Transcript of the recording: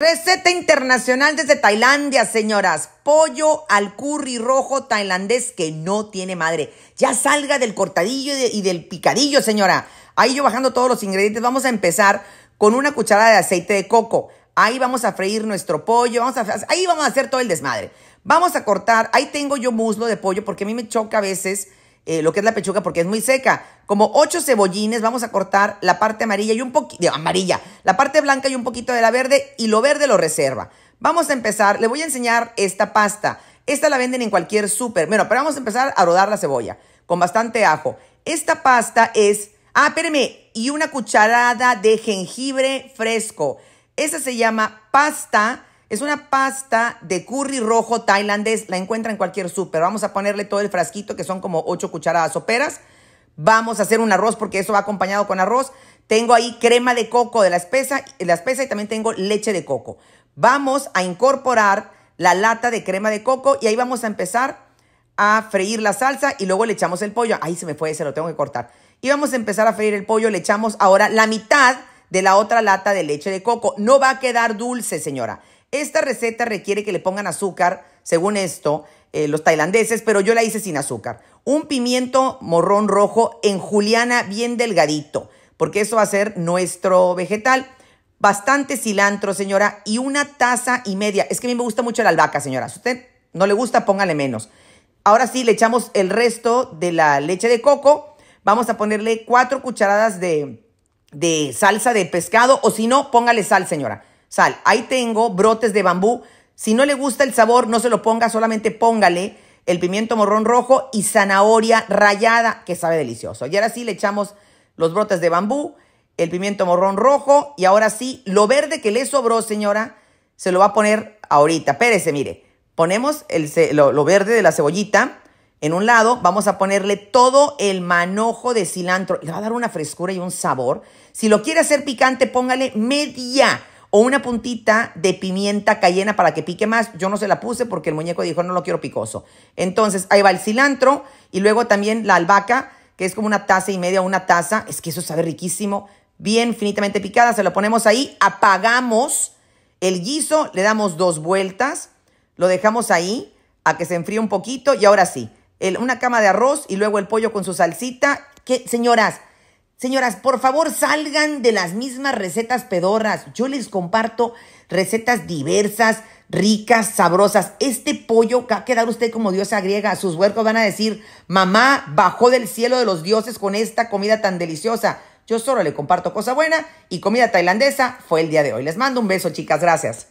Receta internacional desde Tailandia, señoras. Pollo al curry rojo tailandés que no tiene madre. Ya salga del cortadillo y del picadillo, señora. Ahí yo bajando todos los ingredientes. Vamos a empezar con una cucharada de aceite de coco. Ahí vamos a freír nuestro pollo. Vamos a, ahí vamos a hacer todo el desmadre. Vamos a cortar. Ahí tengo yo muslo de pollo porque a mí me choca a veces eh, lo que es la pechuga porque es muy seca. Como ocho cebollines, vamos a cortar la parte amarilla y un poquito, amarilla, la parte blanca y un poquito de la verde y lo verde lo reserva. Vamos a empezar, le voy a enseñar esta pasta. Esta la venden en cualquier súper. Bueno, pero vamos a empezar a rodar la cebolla con bastante ajo. Esta pasta es, ah, espérenme, y una cucharada de jengibre fresco. Esa se llama pasta es una pasta de curry rojo tailandés. La encuentra en cualquier súper. Vamos a ponerle todo el frasquito, que son como 8 cucharadas soperas. Vamos a hacer un arroz, porque eso va acompañado con arroz. Tengo ahí crema de coco de la espesa, de la espesa y también tengo leche de coco. Vamos a incorporar la lata de crema de coco y ahí vamos a empezar a freír la salsa y luego le echamos el pollo. Ahí se me fue, se lo tengo que cortar. Y vamos a empezar a freír el pollo. Le echamos ahora la mitad de la otra lata de leche de coco. No va a quedar dulce, señora. Esta receta requiere que le pongan azúcar, según esto, eh, los tailandeses, pero yo la hice sin azúcar. Un pimiento morrón rojo en juliana bien delgadito, porque eso va a ser nuestro vegetal. Bastante cilantro, señora, y una taza y media. Es que a mí me gusta mucho la albahaca, señora. Si usted no le gusta, póngale menos. Ahora sí, le echamos el resto de la leche de coco. Vamos a ponerle cuatro cucharadas de, de salsa de pescado, o si no, póngale sal, señora sal. Ahí tengo brotes de bambú. Si no le gusta el sabor, no se lo ponga, solamente póngale el pimiento morrón rojo y zanahoria rayada que sabe delicioso. Y ahora sí le echamos los brotes de bambú, el pimiento morrón rojo y ahora sí, lo verde que le sobró, señora, se lo va a poner ahorita. Pérese, mire, ponemos el, lo, lo verde de la cebollita en un lado, vamos a ponerle todo el manojo de cilantro. Le va a dar una frescura y un sabor. Si lo quiere hacer picante, póngale media o una puntita de pimienta cayena para que pique más. Yo no se la puse porque el muñeco dijo no lo quiero picoso. Entonces ahí va el cilantro y luego también la albahaca, que es como una taza y media, una taza. Es que eso sabe riquísimo, bien finitamente picada. Se lo ponemos ahí, apagamos el guiso, le damos dos vueltas, lo dejamos ahí a que se enfríe un poquito y ahora sí, una cama de arroz y luego el pollo con su salsita. ¿Qué, señoras, Señoras, por favor salgan de las mismas recetas pedorras. Yo les comparto recetas diversas, ricas, sabrosas. Este pollo que a quedar usted como diosa griega. Sus huercos van a decir, mamá bajó del cielo de los dioses con esta comida tan deliciosa. Yo solo le comparto cosa buena y comida tailandesa fue el día de hoy. Les mando un beso, chicas. Gracias.